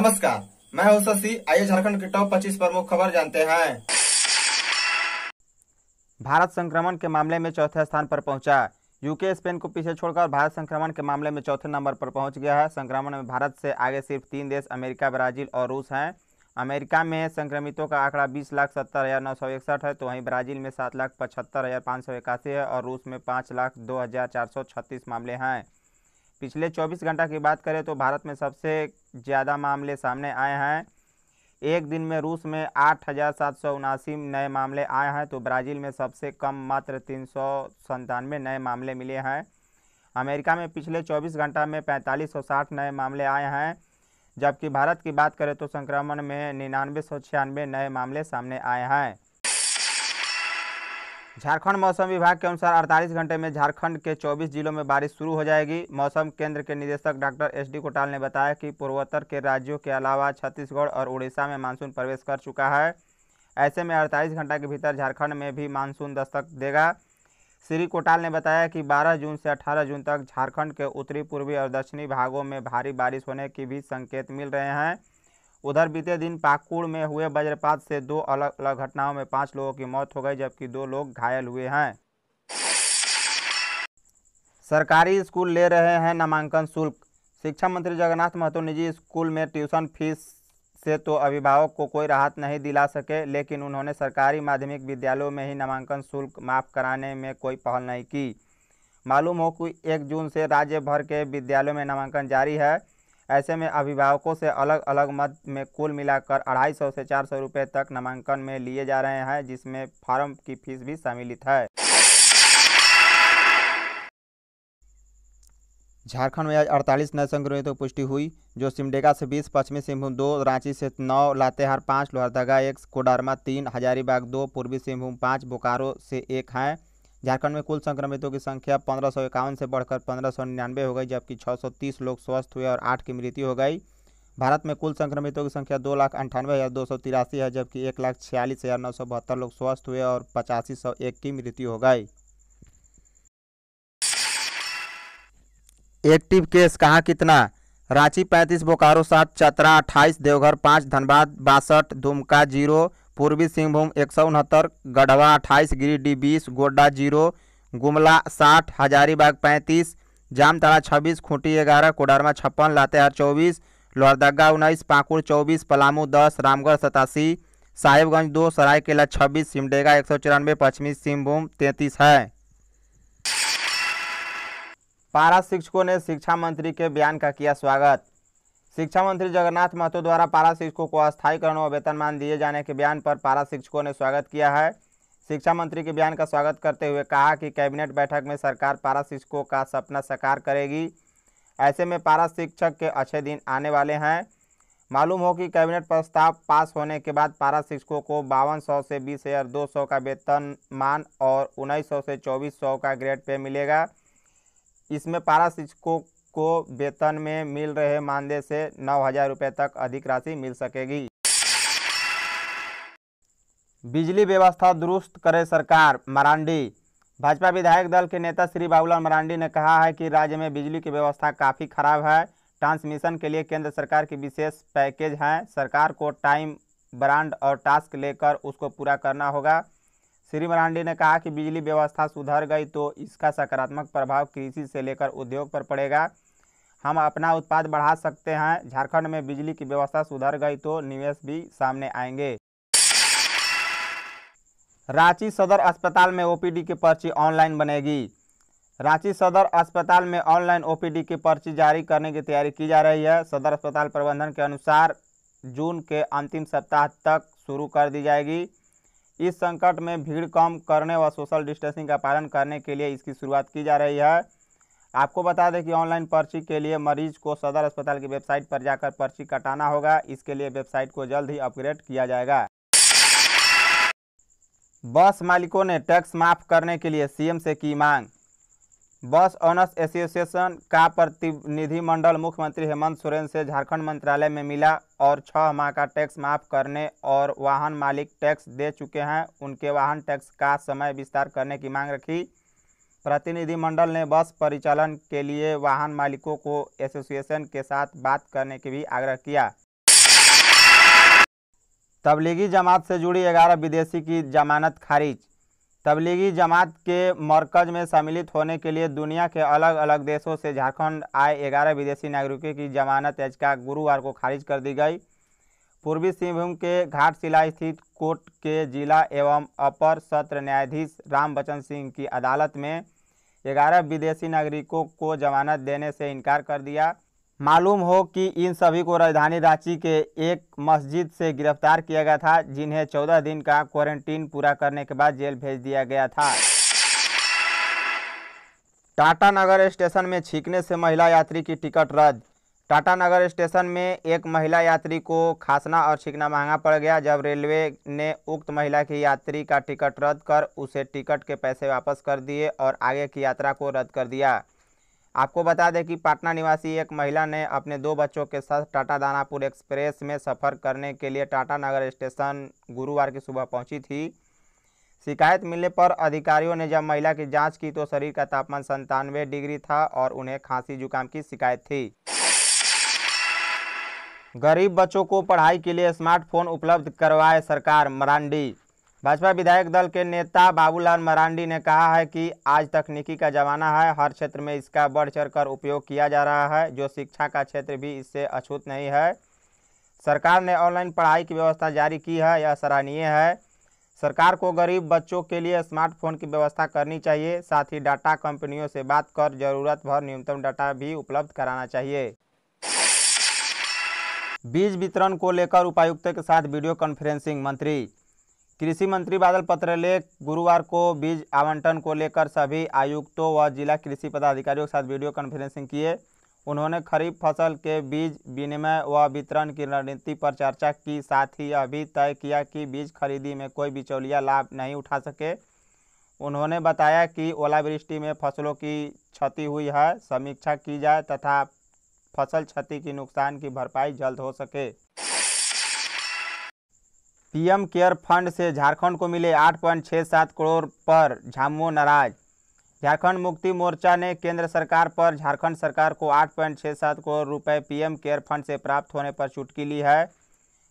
नमस्कार मैं हूं शशि आइए झारखंड के टॉप 25 प्रमुख खबर जानते हैं भारत संक्रमण के मामले में चौथे स्थान पर पहुंचा यूके स्पेन को पीछे छोड़कर भारत संक्रमण के मामले में चौथे नंबर पर पहुंच गया है संक्रमण में भारत से आगे सिर्फ तीन देश अमेरिका ब्राजील और रूस हैं अमेरिका में संक्रमितों का आंकड़ा बीस लाख सत्तर हज़ार नौ सौ इकसठ है तो वहीं ब्राज़ील में सात लाख पचहत्तर हज़ार पाँच सौ इक्यासी है और रूस में पाँच लाख दो हज़ार चार सौ छत्तीस मामले हैं पिछले 24 घंटा की बात करें तो भारत में सबसे ज़्यादा मामले सामने आए हैं एक दिन में रूस में आठ हज़ार सात सौ उनासी नए मामले आए हैं तो ब्राज़ील में सबसे कम मात्र तीन सौ संतानवे नए मामले मिले हैं अमेरिका में पिछले 24 घंटा में पैंतालीस सौ साठ नए मामले आए हैं जबकि भारत की बात करें तो संक्रमण में निन्यानवे सौ छियानवे नए मामले सामने आए हैं झारखंड मौसम विभाग के अनुसार 48 घंटे में झारखंड के 24 जिलों में बारिश शुरू हो जाएगी मौसम केंद्र के निदेशक डॉक्टर एस डी कोटाल ने बताया कि पूर्वोत्तर के राज्यों के अलावा छत्तीसगढ़ और उड़ीसा में मानसून प्रवेश कर चुका है ऐसे में 48 घंटा के भीतर झारखंड में भी मानसून दस्तक देगा श्री कोटाल ने बताया कि 12 जून से 18 जून तक झारखंड के उत्तरी पूर्वी और दक्षिणी भागों में भारी बारिश होने की भी संकेत मिल रहे हैं उधर बीते दिन पाकुड़ में हुए वज्रपात से दो अलग अलग घटनाओं में पाँच लोगों की मौत हो गई जबकि दो लोग घायल हुए हैं सरकारी स्कूल ले रहे हैं नामांकन शुल्क शिक्षा मंत्री जगन्नाथ महतो निजी स्कूल में ट्यूशन फीस से तो अभिभावक को कोई राहत नहीं दिला सके लेकिन उन्होंने सरकारी माध्यमिक विद्यालयों में ही नामांकन शुल्क माफ़ कराने में कोई पहल नहीं की मालूम हो कि एक जून से राज्य भर के विद्यालयों में नामांकन जारी है ऐसे में अभिभावकों से अलग अलग मद में कुल मिलाकर अढ़ाई सौ से चार सौ रुपये तक नामांकन में लिए जा रहे हैं जिसमें फार्म की फीस भी सम्मिलित है झारखंड में आज 48 नए संक्रमितों की पुष्टि हुई जो सिमडेगा से 20, पश्चिमी सिंहभूम दो रांची से नौ लातेहार पाँच लोहरदगा एक कोडरमा तीन हजारीबाग दो पूर्वी सिंहभूम पाँच बोकारो से एक हैं झारखंड में कुल संक्रमितों की संख्या पंद्रह सौ इक्यावन से बढ़कर पंद्रह सौ निन्यानवे हो गई जबकि छः सौ तीस लोग स्वस्थ हुए और आठ की मृत्यु हो गई भारत में कुल संक्रमितों की संख्या दो लाख अंठानवे हज़ार दो सौ तिरासी है जबकि एक लाख छियालीस हज़ार नौ सौ बहत्तर लोग स्वस्थ हुए और पचासी सौ एक की मृत्यु हो गई एक्टिव केस कहाँ कितना रांची पैंतीस बोकारो सात चतरा अट्ठाईस देवघर पाँच धनबाद बासठ दुमका जीरो पूर्वी सिंहभूम एक सौ उनहत्तर गढ़वा अट्ठाईस गिरिडीह बीस गोड्डा जीरो गुमला साठ हजारीबाग पैंतीस जामताड़ा छब्बीस खूंटी ग्यारह कोडरमा छप्पन लातेहार चौबीस लोहरदगा उन्नीस पाकुड़ चौबीस पलामू दस रामगढ़ सतासी साहिबगंज दो सरायकेला छब्बीस सिमडेगा एक सौ चौरानवे पश्चिमी सिंहभूम तैंतीस है पारा शिक्षकों ने शिक्षा मंत्री के बयान का किया स्वागत शिक्षा मंत्री जगन्नाथ महतो द्वारा पारा शिक्षकों को अस्थायीकरण और वेतनमान दिए जाने के बयान पर पारा शिक्षकों ने स्वागत किया है शिक्षा मंत्री के बयान का स्वागत करते हुए कहा कि कैबिनेट बैठक में सरकार पारा शिक्षकों का सपना साकार करेगी ऐसे में पारा शिक्षक के अच्छे दिन आने वाले हैं मालूम हो कि कैबिनेट प्रस्ताव पास होने के बाद पारा शिक्षकों को बावन सौ से बीस हज़ार दो सौ का वेतन मान और उन्नीस सौ से चौबीस सौ का ग्रेड पे मिलेगा इसमें पारा शिक्षकों को वेतन में मिल रहे मानदेय से नौ हजार रुपये तक अधिक राशि मिल सकेगी बिजली व्यवस्था दुरुस्त करे सरकार मरांडी भाजपा विधायक दल के नेता श्री बाबूलाल मरांडी ने कहा है कि राज्य में बिजली की व्यवस्था काफ़ी खराब है ट्रांसमिशन के लिए केंद्र सरकार की विशेष पैकेज है सरकार को टाइम ब्रांड और टास्क लेकर उसको पूरा करना होगा श्री मरांडी ने कहा कि बिजली व्यवस्था सुधर गई तो इसका सकारात्मक प्रभाव कृषि से लेकर उद्योग पर पड़ेगा हम अपना उत्पाद बढ़ा सकते हैं झारखंड में बिजली की व्यवस्था सुधर गई तो निवेश भी सामने आएंगे रांची सदर अस्पताल में ओपीडी की पर्ची ऑनलाइन बनेगी रांची सदर अस्पताल में ऑनलाइन ओपीडी की पर्ची जारी करने की तैयारी की जा रही है सदर अस्पताल प्रबंधन के अनुसार जून के अंतिम सप्ताह तक शुरू कर दी जाएगी इस संकट में भीड़ कम करने व सोशल डिस्टेंसिंग का पालन करने के लिए इसकी शुरुआत की जा रही है आपको बता दें कि ऑनलाइन पर्ची के लिए मरीज को सदर अस्पताल की वेबसाइट पर जाकर पर्ची कटाना होगा इसके लिए वेबसाइट को जल्द ही अपग्रेड किया जाएगा बस मालिकों ने टैक्स माफ करने के लिए सीएम से की मांग बस ऑनर्स एसोसिएशन का प्रतिनिधिमंडल मुख्यमंत्री हेमंत सोरेन से झारखंड मंत्रालय में मिला और छह माह का टैक्स माफ करने और वाहन मालिक टैक्स दे चुके हैं उनके वाहन टैक्स का समय विस्तार करने की मांग रखी प्रतिनिधिमंडल ने बस परिचालन के लिए वाहन मालिकों को एसोसिएशन के साथ बात करने के भी आग्रह किया तबलीगी जमात से जुड़ी ग्यारह विदेशी की जमानत खारिज तबलीगी जमात के मरकज में सम्मिलित होने के लिए दुनिया के अलग अलग देशों से झारखंड आए ग्यारह विदेशी नागरिकों की जमानत याचिका गुरुवार को खारिज कर दी गई पूर्वी सिंहभूम के घाटशिला स्थित कोर्ट के जिला एवं अपर सत्र न्यायाधीश रामबचन सिंह की अदालत में ग्यारह विदेशी नागरिकों को जमानत देने से इनकार कर दिया मालूम हो कि इन सभी को राजधानी रांची के एक मस्जिद से गिरफ्तार किया गया था जिन्हें चौदह दिन का क्वारंटीन पूरा करने के बाद जेल भेज दिया गया था टाटा नगर स्टेशन में छींकने से महिला यात्री की टिकट रद्द टाटानगर स्टेशन में एक महिला यात्री को खांसना और छिकना महंगा पड़ गया जब रेलवे ने उक्त महिला की यात्री का टिकट रद्द कर उसे टिकट के पैसे वापस कर दिए और आगे की यात्रा को रद्द कर दिया आपको बता दें कि पाटना निवासी एक महिला ने अपने दो बच्चों के साथ टाटा दानापुर एक्सप्रेस में सफ़र करने के लिए टाटानगर स्टेशन गुरुवार की सुबह पहुंची थी शिकायत मिलने पर अधिकारियों ने जब महिला की जांच की तो शरीर का तापमान संतानवे डिग्री था और उन्हें खांसी जुकाम की शिकायत थी गरीब बच्चों को पढ़ाई के लिए स्मार्टफोन उपलब्ध करवाए सरकार मरांडी भाजपा विधायक दल के नेता बाबूलाल मरांडी ने कहा है कि आज तकनीकी का ज़माना है हर क्षेत्र में इसका बढ़ चढ़ कर उपयोग किया जा रहा है जो शिक्षा का क्षेत्र भी इससे अछूत नहीं है सरकार ने ऑनलाइन पढ़ाई की व्यवस्था जारी की है यह सराहनीय है सरकार को गरीब बच्चों के लिए स्मार्टफोन की व्यवस्था करनी चाहिए साथ ही डाटा कंपनियों से बात कर जरूरत भर न्यूनतम डाटा भी उपलब्ध कराना चाहिए बीज वितरण को लेकर उपायुक्तों के साथ वीडियो कॉन्फ्रेंसिंग मंत्री कृषि मंत्री बादल पत्रलेख गुरुवार को बीज आवंटन को लेकर सभी आयुक्तों व जिला कृषि पदाधिकारियों के साथ वीडियो कॉन्फ्रेंसिंग किए उन्होंने खरीफ फसल के बीज विनिमय व वितरण की रणनीति पर चर्चा की साथ ही यह भी तय किया कि बीज खरीदी में कोई बिचौलिया लाभ नहीं उठा सके उन्होंने बताया कि ओलावृष्टि में फसलों की क्षति हुई है समीक्षा की जाए तथा फसल क्षति की नुकसान की भरपाई जल्द हो सके पीएम केयर फंड से झारखंड को मिले 8.67 करोड़ पर झामुमो नाराज झारखंड मुक्ति मोर्चा ने केंद्र सरकार पर झारखंड सरकार को 8.67 करोड़ रुपए पीएम केयर फंड से प्राप्त होने पर चुटकी ली है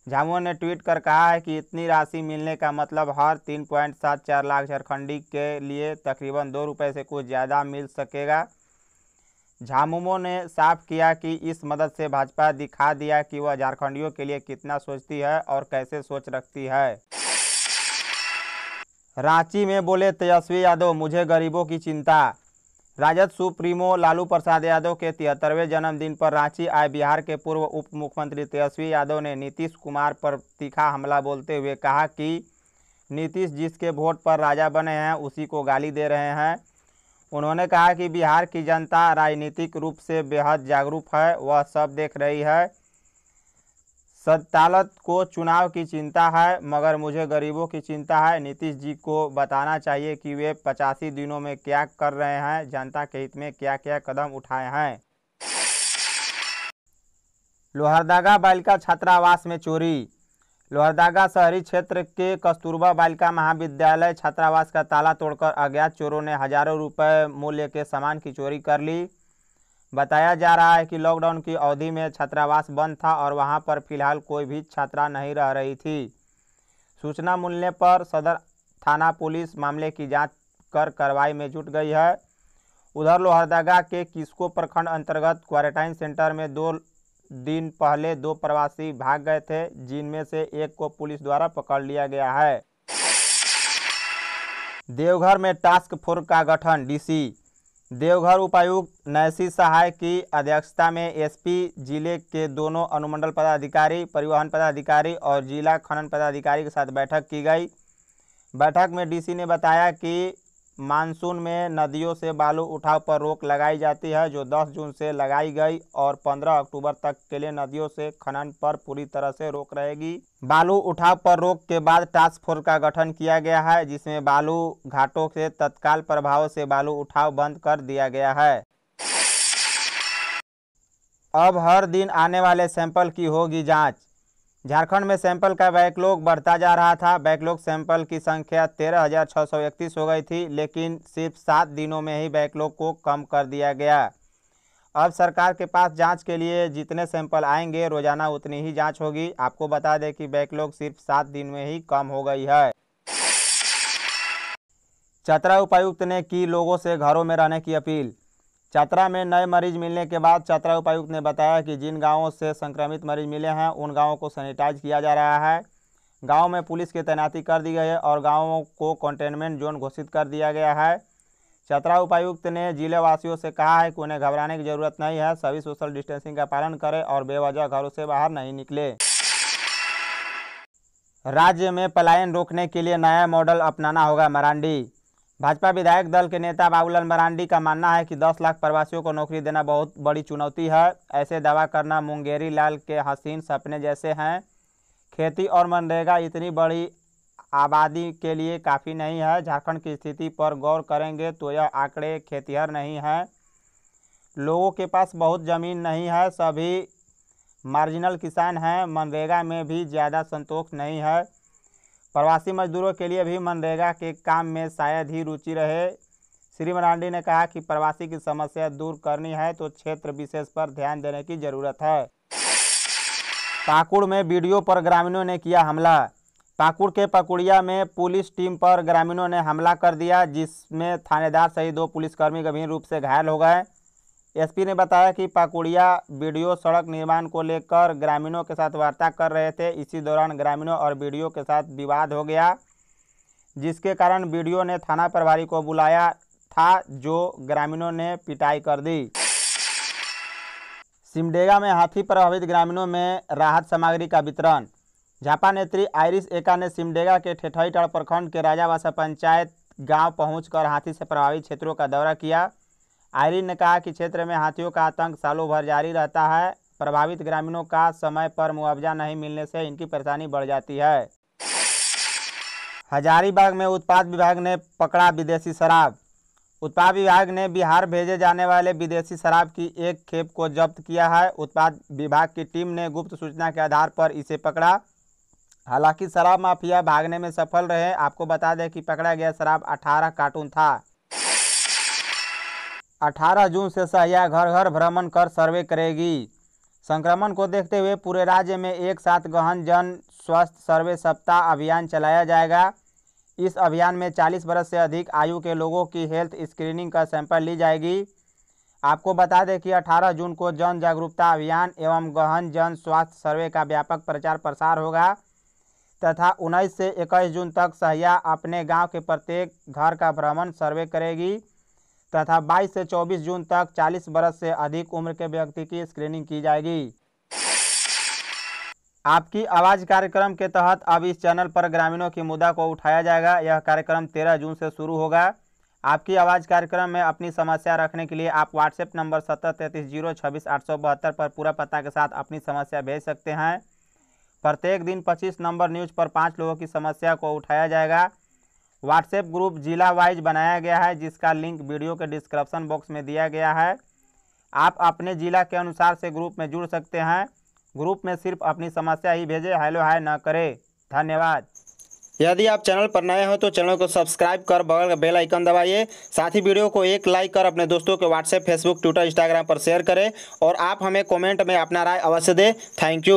झामुमो ने ट्वीट कर कहा है कि इतनी राशि मिलने का मतलब हर 3.74 लाख झारखंडी के लिए तकरीबन दो रुपये से कुछ ज़्यादा मिल सकेगा झामुमो ने साफ किया कि इस मदद से भाजपा दिखा दिया कि वह झारखंडियों के लिए कितना सोचती है और कैसे सोच रखती है रांची में बोले तेजस्वी यादव मुझे गरीबों की चिंता राजद सुप्रीमो लालू प्रसाद यादव के तिहत्तरवें जन्मदिन पर रांची आए बिहार के पूर्व उप मुख्यमंत्री तेजस्वी यादव ने नीतीश कुमार पर तीखा हमला बोलते हुए कहा कि नीतीश जिसके वोट पर राजा बने हैं उसी को गाली दे रहे हैं उन्होंने कहा कि बिहार की जनता राजनीतिक रूप से बेहद जागरूक है वह सब देख रही है सदालत को चुनाव की चिंता है मगर मुझे गरीबों की चिंता है नीतीश जी को बताना चाहिए कि वे पचासी दिनों में क्या कर रहे हैं जनता के हित में क्या क्या कदम उठाए हैं लोहरदगा बालिका छात्रावास में चोरी लोहरदागा शहरी क्षेत्र के कस्तूरबा बालिका महाविद्यालय छात्रावास का ताला तोड़कर अज्ञात चोरों ने हजारों रुपए मूल्य के सामान की चोरी कर ली बताया जा रहा है कि लॉकडाउन की अवधि में छात्रावास बंद था और वहां पर फिलहाल कोई भी छात्रा नहीं रह रही थी सूचना मिलने पर सदर थाना पुलिस मामले की जाँच कर कार्रवाई में जुट गई है उधर लोहरदगा के किस्को प्रखंड अंतर्गत क्वारंटाइन सेंटर में दो दिन पहले दो प्रवासी भाग गए थे जिनमें से एक को पुलिस द्वारा पकड़ लिया गया है देवघर में टास्क फोर्स का गठन डीसी देवघर उपायुक्त नैसी सहाय की अध्यक्षता में एसपी जिले के दोनों अनुमंडल पदाधिकारी परिवहन पदाधिकारी और जिला खनन पदाधिकारी के साथ बैठक की गई बैठक में डीसी ने बताया कि मानसून में नदियों से बालू उठाव पर रोक लगाई जाती है जो 10 जून से लगाई गई और 15 अक्टूबर तक के लिए नदियों से खनन पर पूरी तरह से रोक रहेगी बालू उठाव पर रोक के बाद टास्क फोर्स का गठन किया गया है जिसमें बालू घाटों से तत्काल प्रभाव से बालू उठाव बंद कर दिया गया है अब हर दिन आने वाले सैंपल की होगी जाँच झारखंड में सैंपल का बैकलॉग बढ़ता जा रहा था बैकलॉग सैंपल की संख्या तेरह हजार छः सौ इकतीस हो गई थी लेकिन सिर्फ सात दिनों में ही बैकलॉग को कम कर दिया गया अब सरकार के पास जांच के लिए जितने सैंपल आएंगे रोजाना उतनी ही जांच होगी आपको बता दें कि बैकलॉग सिर्फ सात दिन में ही कम हो गई है चतरा उपायुक्त ने की लोगों से घरों में रहने की अपील चतरा में नए मरीज मिलने के बाद चतरा उपायुक्त ने बताया कि जिन गांवों से संक्रमित मरीज मिले हैं उन गांवों को सैनिटाइज किया जा रहा है गांव में पुलिस की तैनाती कर दी गई है और गांवों को कंटेनमेंट जोन घोषित कर दिया गया है चतरा उपायुक्त ने जिले वासियों से कहा है कि उन्हें घबराने की जरूरत नहीं है सभी सोशल डिस्टेंसिंग का पालन करें और बेवजह घरों से बाहर नहीं निकले राज्य में पलायन रोकने के लिए नया मॉडल अपनाना होगा मरांडी भाजपा विधायक दल के नेता बाबूलाल मरांडी का मानना है कि 10 लाख प्रवासियों को नौकरी देना बहुत बड़ी चुनौती है ऐसे दावा करना मुंगेरी लाल के हसीन सपने जैसे हैं खेती और मनरेगा इतनी बड़ी आबादी के लिए काफ़ी नहीं है झारखंड की स्थिति पर गौर करेंगे तो यह आंकड़े खेतिहर नहीं हैं लोगों के पास बहुत ज़मीन नहीं है सभी मार्जिनल किसान हैं मनरेगा में भी ज़्यादा संतोष नहीं है प्रवासी मजदूरों के लिए भी मनरेगा के काम में शायद ही रुचि रहे श्री मरांडी ने कहा कि प्रवासी की समस्या दूर करनी है तो क्षेत्र विशेष पर ध्यान देने की जरूरत है पाकुड़ में वीडियो पर ग्रामीणों ने किया हमला पाकुड़ के पकुड़िया में पुलिस टीम पर ग्रामीणों ने हमला कर दिया जिसमें थानेदार सहित दो पुलिसकर्मी गंभीर रूप से घायल हो गए एसपी ने बताया कि पाकुड़िया बीडीओ सड़क निर्माण को लेकर ग्रामीणों के साथ वार्ता कर रहे थे इसी दौरान ग्रामीणों और बीडीओ के साथ विवाद हो गया जिसके कारण बीडीओ ने थाना प्रभारी को बुलाया था जो ग्रामीणों ने पिटाई कर दी सिमडेगा में हाथी प्रभावित ग्रामीणों में राहत सामग्री का वितरण झापा नेत्री आयरिस एका ने सिमडेगा के ठेठईटड़ प्रखंड के राजावासा पंचायत गांव पहुंचकर हाथी से प्रभावित क्षेत्रों का दौरा किया आयरिन ने कहा कि क्षेत्र में हाथियों का आतंक सालों भर जारी रहता है प्रभावित ग्रामीणों का समय पर मुआवजा नहीं मिलने से इनकी परेशानी बढ़ जाती है हजारीबाग में उत्पाद विभाग ने पकड़ा विदेशी शराब उत्पाद विभाग ने बिहार भेजे जाने वाले विदेशी शराब की एक खेप को जब्त किया है उत्पाद विभाग की टीम ने गुप्त सूचना के आधार पर इसे पकड़ा हालांकि शराब माफिया भागने में सफल रहे आपको बता दें कि पकड़ा गया शराब 18 कार्टून था 18 जून से सहया घर घर भ्रमण कर सर्वे करेगी संक्रमण को देखते हुए पूरे राज्य में एक साथ गहन जन स्वास्थ्य सर्वे सप्ताह अभियान चलाया जाएगा इस अभियान में 40 वर्ष से अधिक आयु के लोगों की हेल्थ स्क्रीनिंग का सैंपल ली जाएगी आपको बता दें कि 18 जून को जन जागरूकता अभियान एवं गहन जन स्वास्थ्य सर्वे का व्यापक प्रचार प्रसार होगा तथा 19 से 21 जून तक सहिया अपने गांव के प्रत्येक घर का भ्रमण सर्वे करेगी तथा 22 से 24 जून तक 40 बरस से अधिक उम्र के व्यक्ति की स्क्रीनिंग की जाएगी आपकी आवाज़ कार्यक्रम के तहत अब इस चैनल पर ग्रामीणों की मुद्दा को उठाया जाएगा यह कार्यक्रम तेरह जून से शुरू होगा आपकी आवाज़ कार्यक्रम में अपनी समस्या रखने के लिए आप व्हाट्सएप नंबर सत्तर जीरो छब्बीस आठ सौ बहत्तर पर पूरा पता के साथ अपनी समस्या भेज सकते हैं प्रत्येक दिन पच्चीस नंबर न्यूज़ पर पाँच लोगों की समस्या को उठाया जाएगा व्हाट्सएप ग्रुप जिला वाइज बनाया गया है जिसका लिंक वीडियो के डिस्क्रिप्शन बॉक्स में दिया गया है आप अपने ज़िला के अनुसार से ग्रुप में जुड़ सकते हैं ग्रुप में सिर्फ अपनी समस्या ही भेजें हेलो हाय ना करें धन्यवाद यदि आप चैनल पर नए हो तो चैनल को सब्सक्राइब कर बगल का बेल आइकन दबाइए साथ ही वीडियो को एक लाइक कर अपने दोस्तों के व्हाट्सएप फेसबुक ट्विटर इंस्टाग्राम पर शेयर करें और आप हमें कमेंट में अपना राय अवश्य दें थैंक यू